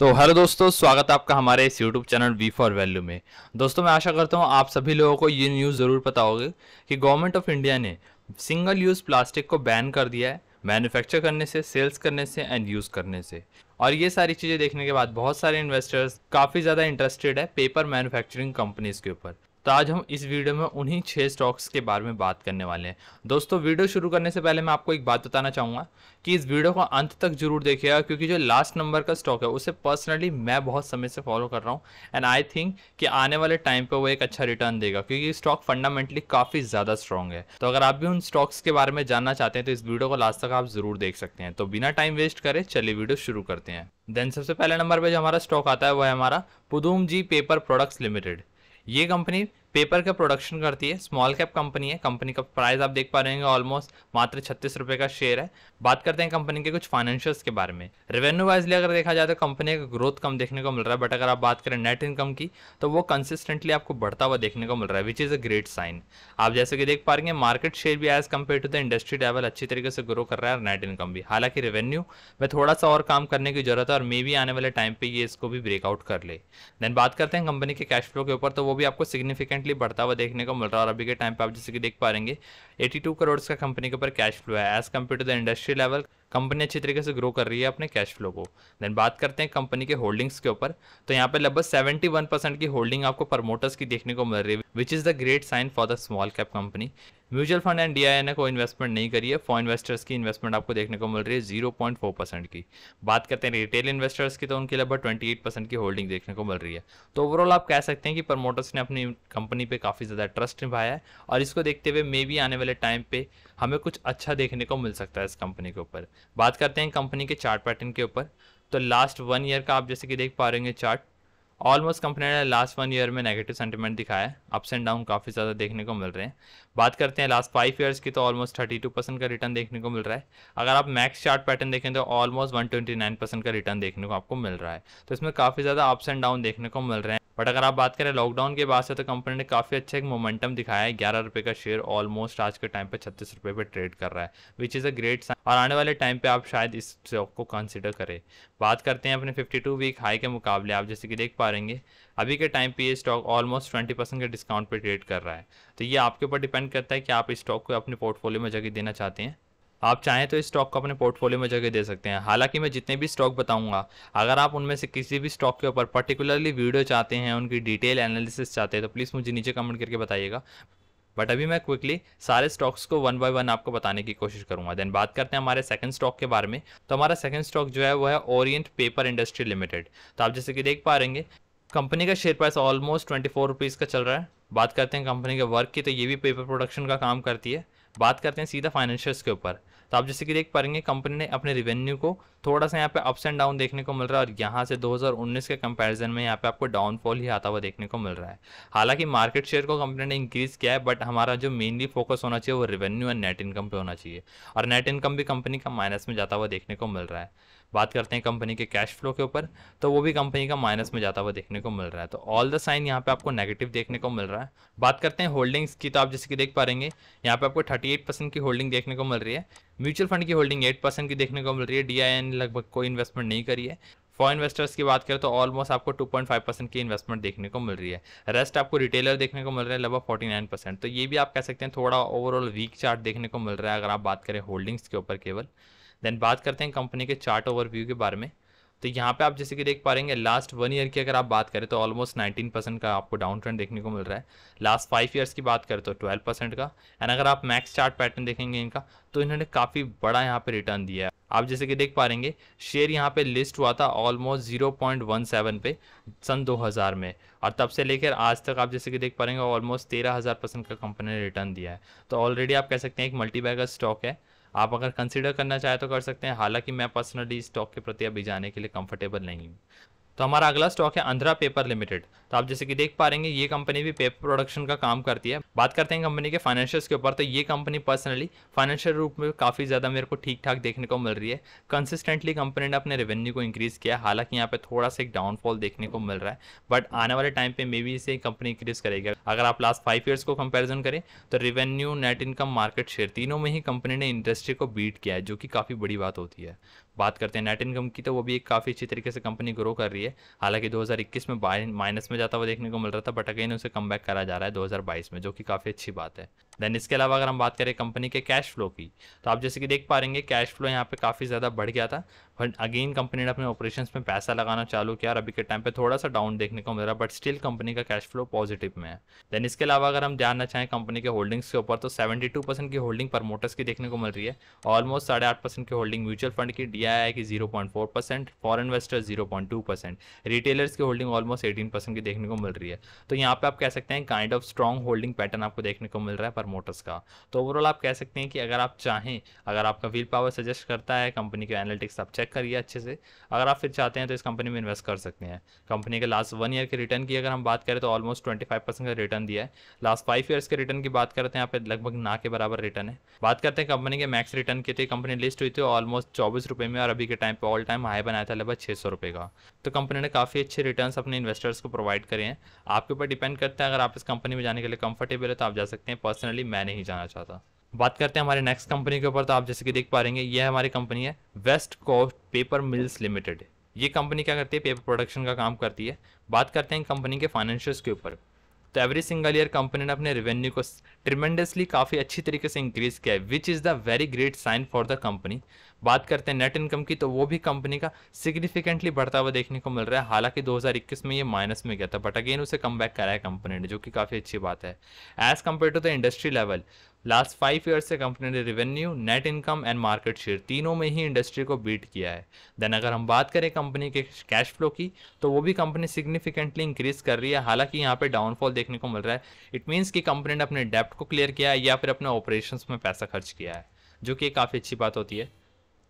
तो हेलो दोस्तों स्वागत है आपका हमारे इस YouTube channel we for value में दोस्तों मैं आशा करता हूँ आप सभी लोगों को ये न्यूज़ ज़रूर पता होगी कि गवर्नमेंट ऑफ इंडिया ने सिंगल यूज़ प्लास्टिक को बैन कर दिया है मैन्युफैक्चर करने से सेल्स करने से एंड यूज़ करने से और ये सारी चीज़ें देखने के बाद बहुत सारे इन्वेस्टर्स काफ़ी ज़्यादा इंटरेस्टेड है पेपर मैनुफैक्चरिंग कंपनीज़ के ऊपर तो आज हम इस वीडियो में उन्हीं छह स्टॉक्स के बारे में बात करने वाले हैं दोस्तों वीडियो शुरू करने से पहले मैं आपको एक बात बताना चाहूँगा कि इस वीडियो को अंत तक जरूर देखिएगा क्योंकि जो लास्ट नंबर का स्टॉक है उसे पर्सनली मैं बहुत समय से फॉलो कर रहा हूँ एंड आई थिंक कि आने वाले टाइम पर वो एक अच्छा रिटर्न देगा क्योंकि स्टॉक फंडामेंटली काफ़ी ज़्यादा स्ट्रॉन्ग है तो अगर आप भी उन स्टॉक्स के बारे में जानना चाहते हैं तो इस वीडियो को लास्ट तक आप ज़रूर देख सकते हैं तो बिना टाइम वेस्ट करें चलिए वीडियो शुरू करते हैं देन सबसे पहले नंबर पर जो हमारा स्टॉक आता है वह है हमारा Pudumjee paper products limited ये कंपनी पेपर का प्रोडक्शन करती है स्मॉल कैप कंपनी है कंपनी का प्राइस आप देख पा रहे हैं ऑलमोस्ट मात्र छत्तीस रुपये का शेयर है बात करते हैं कंपनी के कुछ फाइनेंशियल्स के बारे में रेवेन्यू वाइजली अगर देखा जाए तो कंपनी का ग्रोथ कम देखने को मिल रहा है बट अगर आप बात करें नेट इनकम की तो वो कंसिस्टेंटली आपको बढ़ता हुआ देखने को मिल रहा है which is a great sign आप जैसे कि देख पा रहे हैं मार्केट शेयर भी as compare to the industry level अच्छी तरीके से ग्रो कर रहा है और नेट इनकम भी हालांकि रेवेन्यू में थोड़ा सा और काम करने की जरूरत है और मे भी आने वाले टाइम पर ये इसको भी ब्रेकआउट कर ले देन बात करते हैं कंपनी के कैश फ्लो के ऊपर तो वो भी आपको सिग्निफिकेंट कंसिस्टेंटली बढ़ता हुआ देखने को मिल रहा है और अभी के टाइम पर आप जैसे कि देख पा रहे रहेंगे 82 करोड़ का कंपनी के ऊपर कैश फ्लो है as compare to the industry level company अच्छी तरीके से ग्रो कर रही है अपने कैश फ्लो को देन बात करते हैं कंपनी के होल्डिंग्स के ऊपर तो यहाँ पे लगभग 71 परसेंट की होल्डिंग आपको प्रमोटर्स की देखने को मिल रही है which is the great sign for the small cap company mutual fund and D को इन्वेस्टमेंट नहीं करी है फॉर इन्वेस्टर्स की इन्वेस्टमेंट आपको देखने को मिल रही है जीरो पॉइंट फोर परसेंट की बात करते हैं रिटेल इन्वेस्टर्स की तो उनकी लगभग ट्वेंटी एट परसेंट की होल्डिंग देखने को मिल रही है तो ओवरऑल आप कह सकते हैं कि प्रमोटर्स ने अपनी कंपनी पे काफ़ी ज़्यादा ट्रस्ट निभाया है और इसको देखते हुए मे भी आने वाले टाइम पे हमें कुछ अच्छा देखने को मिल सकता है इस कंपनी के ऊपर बात करते हैं कंपनी के चार्ट पैटर्न के ऊपर तो लास्ट वन ईयर का आप जैसे कि देख पा रहे हैं चार्ट ऑलमोस्ट कंपनी ने लास्ट वन ईयर में नेगेटिव सेंटीमेंट दिखाया है अप्स एंड डाउन काफ़ी ज़्यादा देखने को मिल रहे हैं बात करते हैं लास्ट फाइव ईयर्स की तो ऑलमोस्ट थर्टी टू परसेंट का रिटर्न देखने को मिल रहा है अगर आप मैक्स चार्ट पैटर्न देखें तो almost one twenty nine percent का रिटर्न देखने को आपको मिल रहा है तो इसमें काफ़ी ज़्यादा अप्स एंड डाउन देखने को मिल रहे हैं बट अगर आप बात करें लॉकडाउन के बाद से तो कंपनी ने काफ़ी अच्छा एक मोमेंटम दिखाया है ग्यारह रुपये का शेयर ऑलमोस्ट आज के टाइम पे छत्तीस रुपये पे ट्रेड कर रहा है which is a great sign और आने वाले टाइम पे आप शायद इस स्टॉक को कंसिडर करें बात करते हैं अपने फिफ्टी वीक हाई के मुकाबले आप जैसे कि देख पा रहेंगे अभी के टाइम पे ये स्टॉक ऑलमोस्ट ट्वेंटी परसेंट के डिस्काउंट पर ट्रेड कर रहा है तो ये आपके ऊपर डिपेंड करता है कि आप इस स्टॉक को अपने पोर्टफोलियो में जगह देना चाहते हैं आप चाहें तो इस स्टॉक को अपने पोर्टफोलियो में जगह दे सकते हैं हालांकि मैं जितने भी स्टॉक बताऊंगा अगर आप उनमें से किसी भी स्टॉक के ऊपर पर्टिकुलरली वीडियो चाहते हैं उनकी डिटेल एनालिसिस चाहते हैं तो प्लीज़ मुझे नीचे कमेंट करके बताइएगा बट अभी मैं क्विकली सारे स्टॉक्स को वन बाय वन आपको बताने की कोशिश करूंगा देन बात करते हैं हमारे सेकंड स्टॉक के बारे में तो हमारा सेकंड स्टॉक जो है वो है ओरिएंट पेपर इंडस्ट्री लिमिटेड तो आप जैसे कि देख पा रहेंगे कंपनी का share price almost twenty four rupees का चल रहा है बात करते हैं कंपनी के वर्क की तो ये भी पेपर प्रोडक्शन का काम करती है बात करते हैं सीधा फाइनेंशियल्स के ऊपर तो आप जैसे कि देख पाएंगे कंपनी ने अपने रिवेन्यू को थोड़ा सा यहाँ पे अप्स एंड डाउन देखने को मिल रहा है और यहाँ से 2019 के कंपैरिजन में यहाँ पे आपको डाउनफॉल ही आता हुआ देखने को मिल रहा है हालांकि मार्केट शेयर को कंपनी ने इंक्रीज किया है बट हमारा जो मेनली फोकस होना चाहिए वो रेवेन्यू एंड नेट इनकम पे होना चाहिए और नेट इनकम भी कंपनी का माइनस में जाता हुआ देखने को मिल रहा है बात करते हैं कंपनी के कैश फ्लो के ऊपर तो वो भी कंपनी का माइनस में जाता हुआ देखने को मिल रहा है तो ऑल द साइन यहाँ पे आपको नेगेटिव देखने को मिल रहा है बात करते हैं होल्डिंग्स की तो आप जैसे कि देख पा रहेंगे यहाँ पे आपको 38% की होल्डिंग देखने को मिल रही है म्यूचुअल फंड की होल्डिंग एट की देखने को मिल रही है डी लगभग कोई इन्वेस्टमेंट नहीं करी है फॉर इन्वेस्टर्स की बात करें तो ऑलमोस्ट आपको 2.5 परसेंट की इन्वेस्टमेंट देखने को मिल रही है रेस्ट आपको रिटेलर देखने को मिल रहा है लगभग 49 परसेंट तो ये भी आप कह सकते हैं थोड़ा ओवरऑल वीक चार्ट देखने को मिल रहा है अगर आप बात करें होल्डिंग्स के ऊपर केवल देन बात करते हैं कंपनी के चार्ट ओवरव्यू के बारे में तो यहाँ पे आप जैसे कि देख पा रहे हैं लास्ट वन ईयर की अगर आप बात करें तो ऑलमोस्ट नाइनटीन परसेंट का आपको डाउन ट्रेंड देखने को मिल रहा है लास्ट फाइव ईयर्स की बात करें तो ट्वेल्व परसेंट का एंड अगर आप मैक्स चार्ट पैटर्न देखेंगे इनका तो इन्होंने काफ़ी बड़ा यहाँ पे रिटर्न दिया है आप जैसे कि देख पा रहेंगे शेयर यहाँ पे लिस्ट हुआ था almost zero point one seven पे सन दो में और तब से लेकर आज तक आप जैसे कि देख पा रहे ऑलमोस्ट तेरह हज़ार परसेंट का कंपनी ने रिटर्न दिया है तो ऑलरेडी आप कह सकते हैं एक मल्टी स्टॉक है आप अगर कंसिडर करना चाहे तो कर सकते हैं हालांकि मैं पर्सनली स्टॉक के प्रति अभी जाने के लिए कंफर्टेबल नहीं हूँ तो हमारा अगला स्टॉक है आंध्रा पेपर लिमिटेड तो आप जैसे कि देख पा रहे हैं ये कंपनी भी पेपर प्रोडक्शन का काम करती है बात करते हैं कंपनी के फाइनेंशियल्स के ऊपर तो ये कंपनी पर्सनली फाइनेंशियल रूप में काफ़ी ज़्यादा मेरे को ठीक ठाक देखने को मिल रही है कंसिस्टेंटली कंपनी ने अपने रेवेन्यू को इंक्रीज़ किया हालांकि यहाँ पे थोड़ा सा एक डाउनफॉल देखने को मिल रहा है बट आने वाले टाइम पे मे बी इसे कंपनी इंक्रीज़ करेगी अगर आप लास्ट फाइव ईयर्स को कंपेरिजन करें तो revenue net income market share तीनों में ही कंपनी ने इंडस्ट्री को बीट किया है जो कि काफ़ी बड़ी बात होती है बात करते हैं नेट इनकम की तो वो भी एक काफ़ी अच्छी तरीके से कंपनी ग्रो कर रही है हालांकि 2021 में माइनस में जाता हुआ देखने को मिल रहा था बट अगेन उसे कम करा जा रहा है 2022 में जो कि काफ़ी अच्छी बात है देन इसके अलावा अगर हम बात करें कंपनी के कैश फ्लो की तो आप जैसे कि देख पा रहे कैश फ्लो यहाँ पे काफ़ी ज़्यादा बढ़ गया था बट अगेन कंपनी ने अपने ऑपरेशन में पैसा लगाना चालू किया और अभी के टाइम पे थोड़ा सा डाउन देखने को मिल रहा है बट स्टिल कंपनी का कैश फ्लो पॉजिटिव में है देन इसके अलावा अगर हम जानना चाहें कंपनी के होल्डिंग्स के ऊपर तो सेवेंटी परसेंट की होल्डिंग प्रमोटर्स की देखने को मिल रही है ऑलमोस्ट साढ़े आठ परसेंट की होल्डिंग म्यूचुअल फंड की डी आई की zero point four percent foreign zero point two percent retailers की होल्डिंग ऑलमोस्ट एटीन परसेंट की देखने को मिल रही है तो यहाँ पे आप कह सकते हैं kind of strong holding pattern आपको देखने को मिल रहा है मोटर्स का तो ओवरऑल आप कह सकते हैं कि अगर आप चाहें अगर आपका व्हील पावर सजेस्ट करता है कंपनी के एनालिटिक्स आप चेक करिए अच्छे से अगर आप फिर चाहते हैं तो इस कंपनी में इन्वेस्ट कर सकते हैं कंपनी के लास्ट वन ईयर के रिटर्न की अगर हम बात करें तो ऑलमोस्ट ट्वेंटी का रिटर्न दिया है लास्ट फाइव ईयर्स के रिटर्न की बात करते हैं यहाँ पे लगभग ना के बराबर रिटर्न है बात करते हैं कंपनी के मैक्स रिटर्न की तो कंपनी लिस्ट हुई थी ऑलमोस्ट चौबीस में और अभी के टाइम पर ऑल टाइम हाई बनाया था लगभग छः सौ का तो कंपनी ने काफ़ी अच्छे रिटर्न अपने इन्वेस्टर्स को प्रोवाइड करें आपके ऊपर डिपेंड करते हैं अगर आप इस कंपनी में जाने के लिए कंफर्टेबल है तो आप जा सकते हैं पर्सनली पर्सनली मैं नहीं जाना चाहता बात करते हैं हमारे नेक्स्ट कंपनी के ऊपर तो आप जैसे कि देख पा रहे हैं ये हमारी कंपनी है West Coast Paper Mills Limited ये कंपनी क्या करती है पेपर प्रोडक्शन का काम करती है बात करते हैं कंपनी के फाइनेंशियल्स के ऊपर तो एवरी सिंगल ईयर कंपनी ने अपने रेवेन्यू को ट्रिमेंडसली काफ़ी अच्छी तरीके से इंक्रीज किया है which is the very great sign for the company बात करते हैं नेट इनकम की तो वो भी कंपनी का सिग्निफिकेंटली बढ़ता हुआ देखने को मिल रहा है हालांकि 2021 में ये माइनस में गया था बट अगेन उसे कम बैक कराया कंपनी ने जो कि काफ़ी अच्छी बात है as compare to the industry level last five year से कंपनी ने revenue net income and market share तीनों में ही इंडस्ट्री को बीट किया है देन अगर हम बात करें कंपनी के कैश फ्लो की तो वो भी कंपनी सिग्निफिकेंटली इंक्रीज कर रही है हालांकि यहाँ पे डाउनफॉल देखने को मिल रहा है इट मीन्स कि कंपनी ने अपने डेप्ट को क्लियर किया है या फिर अपने ऑपरेशन में पैसा खर्च किया है जो कि काफ़ी अच्छी बात होती है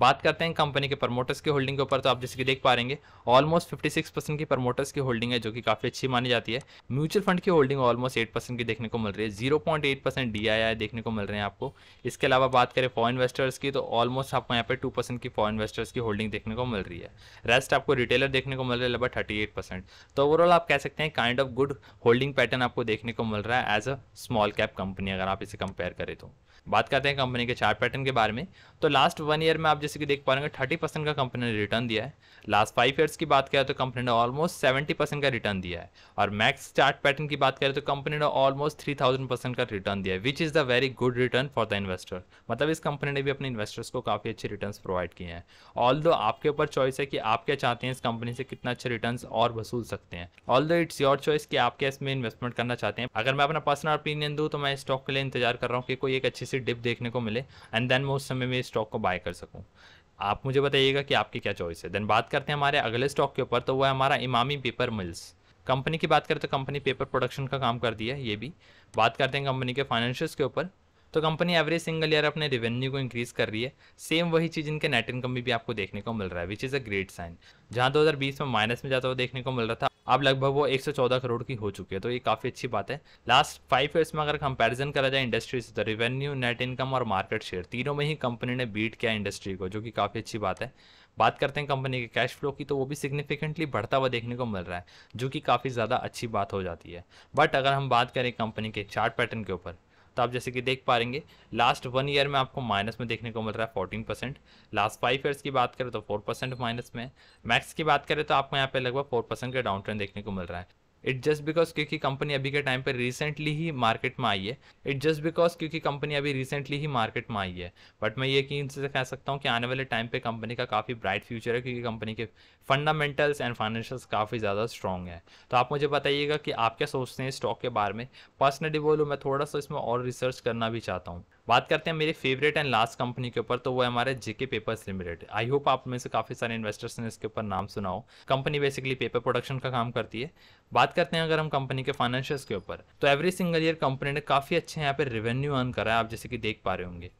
बात करते हैं कंपनी के प्रमोटर्स की होल्डिंग के ऊपर तो आप जैसे कि देख पा रहे ऑलमोस्ट सिक्स परसेंट की प्रमोटर्स की होल्डिंग है जो कि काफ़ी अच्छी मानी जाती है म्यूचुअल फंड की होल्डिंग ऑलमोस्ट एट परसेंट की देखने को मिल रही है zero point eight percent D देखने को मिल रहे हैं आपको इसके अलावा बात करें फॉर इन्वेस्टर्स की तो ऑलमोस्ट आपको यहाँ पे टू की फॉर इन्वेस्टर्स की होल्डिंग देखने को मिल रही है रेस्ट आपको रिटेलर देखने को मिल रहा है लगभग थर्टी तो ओवरऑल आप कह सकते हैं kind of good holding pattern आपको देखने को मिल रहा है as a small cap company अगर आप इसे कंपेयर करें तो बात करते हैं कंपनी के चार्ट पैटर्न के बारे में तो लास्ट वन ईयर में आप जैसे कि देख पा रहे हैं थर्टी परसेंट का कंपनी ने रिटर्न दिया है लास्ट फाइव ईयर्स की बात करें तो कंपनी ने ऑलमोस्ट सेवेंटी परसेंट का रिटर्न दिया है और मैक्स चार्ट पैटर्न की बात करें तो कंपनी ने ऑलमोस्ट थ्री थाउजेंड परसेंट का रिटर्न दिया है which is the very good return for the investor मतलब इस कंपनी ने भी अपने इन्वेस्टर्स को काफ़ी अच्छे रिटर्न प्रोवाइड किए हैं ऑल आपके ऊपर चॉइस है कि आप क्या चाहते हैं इस कंपनी से कितना अच्छे रिटर्न और वसूल सकते हैं ऑल इट्स योर चॉइस कि आप क्या इसमें इन्वेस्टमेंट करना चाहते हैं अगर मैं अपना पर्सनल ओपिनियन दूँ तो मैं स्टॉक के लिए इंतजार कर रहा हूँ कि कोई एक अच्छी सी डिप देखने को मिले एंड देन मैं उस समय में स्टॉक को बाय कर सकूँ आप मुझे बताइएगा कि आपकी क्या चॉइस है देन बात करते हैं हमारे अगले स्टॉक के ऊपर तो वह हमारा इमामी पेपर मिल्स कंपनी की बात करें तो कंपनी पेपर प्रोडक्शन का काम करती है ये भी बात करते हैं कंपनी के फाइनेंशियल्स के ऊपर तो कंपनी एवरेज सिंगल ईयर अपने रेवेन्यू को इंक्रीज कर रही है सेम वही चीज़ इनके नेट इनकम भी आपको देखने को मिल रहा है which is a great sign जहाँ 2020 में माइनस में जाता हुआ देखने को मिल रहा था अब लगभग वो 114 करोड़ की हो चुकी है तो ये काफ़ी अच्छी बात है लास्ट फाइव ईयर्स में अगर कंपैरिजन करा जाए इंडस्ट्री से तो रेवेन्यू नेट इनकम और मार्केट शेयर तीनों में ही कंपनी ने बीट किया इंडस्ट्री को जो कि काफ़ी अच्छी बात है बात करते हैं कंपनी के कैश फ्लो की तो वो भी सिग्निफिकेंटली बढ़ता हुआ देखने को मिल रहा है जो कि काफ़ी ज़्यादा अच्छी बात हो जाती है बट अगर हम बात करें कंपनी के चार्ट पैटर्न के ऊपर तो आप जैसे कि देख पा रहेंगे लास्ट वन ईयर में आपको माइनस में देखने को मिल रहा है fourteen percent last five years की बात करें तो फोर परसेंट माइनस में मैक्स की बात करें तो आपको यहाँ पे लगभग फोर परसेंट का डाउन ट्रेंड देखने को मिल रहा है इट जस्ट बिकॉज क्योंकि कंपनी अभी के टाइम पे रिसेंटली ही मार्केट में आई है इट जस्ट बिकॉज क्योंकि कंपनी अभी रिसेंटली ही मार्केट में आई है बट मैं ये से कह सकता हूँ कि आने वाले टाइम पे कंपनी का काफ़ी ब्राइट फ्यूचर है क्योंकि कंपनी के फंडामेंटल्स एंड फाइनेंशियल्स काफ़ी ज़्यादा स्ट्रॉन्ग है तो आप मुझे बताइएगा कि आप क्या सोचते हैं स्टॉक के बारे में पर्सनली बोलूँ मैं थोड़ा सा इसमें और रिसर्च करना भी चाहता हूँ बात करते हैं मेरी फेवरेट एंड लास्ट कंपनी के ऊपर तो वो है हमारे JK Papers Limited I hope आप में से काफ़ी सारे इन्वेस्टर्स ने इसके ऊपर नाम सुना हो कंपनी बेसिकली पेपर प्रोडक्शन का काम करती है बात करते हैं अगर हम कंपनी के फाइनेंशियल्स के ऊपर तो एवरी सिंगल ईयर कंपनी ने काफ़ी अच्छे यहाँ पर रेवेन्यू अर्न करा है आप जैसे कि देख पा रहे होंगे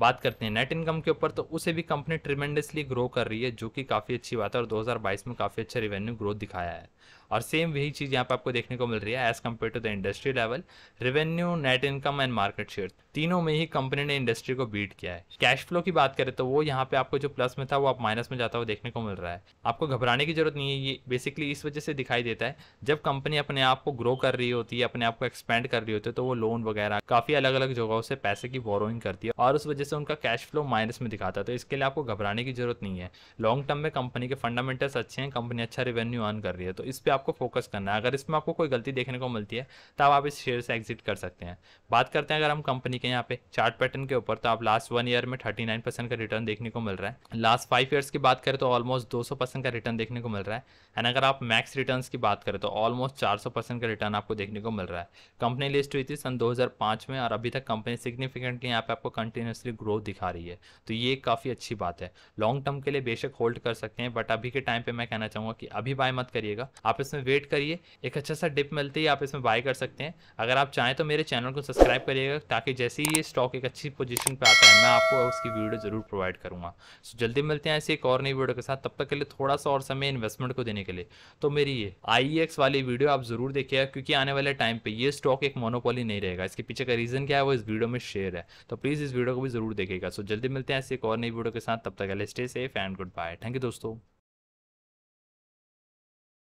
बात करते हैं नेट इनकम के ऊपर तो उसे भी कंपनी ट्रिमेंडसली ग्रो कर रही है जो कि काफ़ी अच्छी बात है और 2022 में काफ़ी अच्छा रेवेन्यू ग्रोथ दिखाया है और सेम वही चीज़ यहाँ पे आपको देखने को मिल रही है as compare to the industry level revenue net income and market share तीनों में ही कंपनी ने इंडस्ट्री को बीट किया है कैश फ्लो की बात करें तो वो यहाँ पे आपको जो प्लस में था वो आप माइनस में जाता हुआ देखने को मिल रहा है आपको घबराने की जरूरत नहीं है ये बेसिकली इस वजह से दिखाई देता है जब कंपनी अपने आप को ग्रो कर रही होती है अपने आप को एक्सपेंड कर रही होती है तो वो लोन वगैरह काफी अलग अलग जगहों से पैसे की बोरोइंग करती है और उस वजह से उनका कैश फ्लो माइनस में दिखाता है तो इसके लिए आपको घबराने की जरूरत नहीं है लॉन्ग टर्म में कंपनी के फंडामेंटल्स अच्छे हैं कंपनी अच्छा रेवेन्यू अर्न कर रही है तो इस पर आप आपको फोकस करना है अगर इसमें आपको कोई गलती देखने को मिलती है तो आप इस शेयर से एग्जिट कर सकते हैं बात करते हैं अगर हम कंपनी के यहाँ पे चार्ट पैटर्न के ऊपर तो आप लास्ट वन ईयर में थर्टी नाइन परसेंट का रिटर्न देखने को मिल रहा है लास्ट फाइव ईयर्स की बात करें तो ऑलमोस्ट दो सौ परसेंट का रिटर्न देखने को मिल रहा है एंड अगर आप मैक्स रिटर्न की बात करें तो ऑलमोस्ट चार सौ परसेंट का रिटर्न आपको देखने को मिल रहा है कंपनी लिस्ट हुई थी सन दो हज़ार पाँच में और अभी तक कंपनी सिग्निफिकेंटली यहाँ पे आपको कंटिन्यूसली ग्रोथ दिखा रही है तो ये काफ़ी अच्छी बात है लॉन्ग टर्म के लिए बेशक होल्ड कर सकते हैं बट अभी के टाइम पे मैं कहना चाहूँगा कि अभी बाय मत करिएगा आप इसमें वेट करिए एक अच्छा सा डिप मिलते ही आप इसमें बाय कर सकते हैं अगर आप चाहें तो मेरे चैनल को सब्सक्राइब करिएगा ताकि जैसे ही ये स्टॉक एक अच्छी पोजीशन पर आता है मैं आपको उसकी वीडियो ज़रूर प्रोवाइड करूँगा सो जल्दी मिलते हैं ऐसी एक और नई वीडियो के साथ तब तक के लिए थोड़ा सा और समय इन्वेस्टमेंट को देने के लिए तो मेरी ये आई e वाली वीडियो आप ज़रूर देखिएगा क्योंकि आने वाले टाइम पर ये स्टॉक एक मोनोपोली नहीं रहेगा इसके पीछे का रीज़न क्या है वो इस वीडियो में शेयर है तो प्लीज़ इस वीडियो को भी ज़रूर देखेगा सो जल्दी मिलते हैं ऐसी एक और नई वीडियो के साथ तब तक के लिए stay safe and goodbye thank you दोस्तों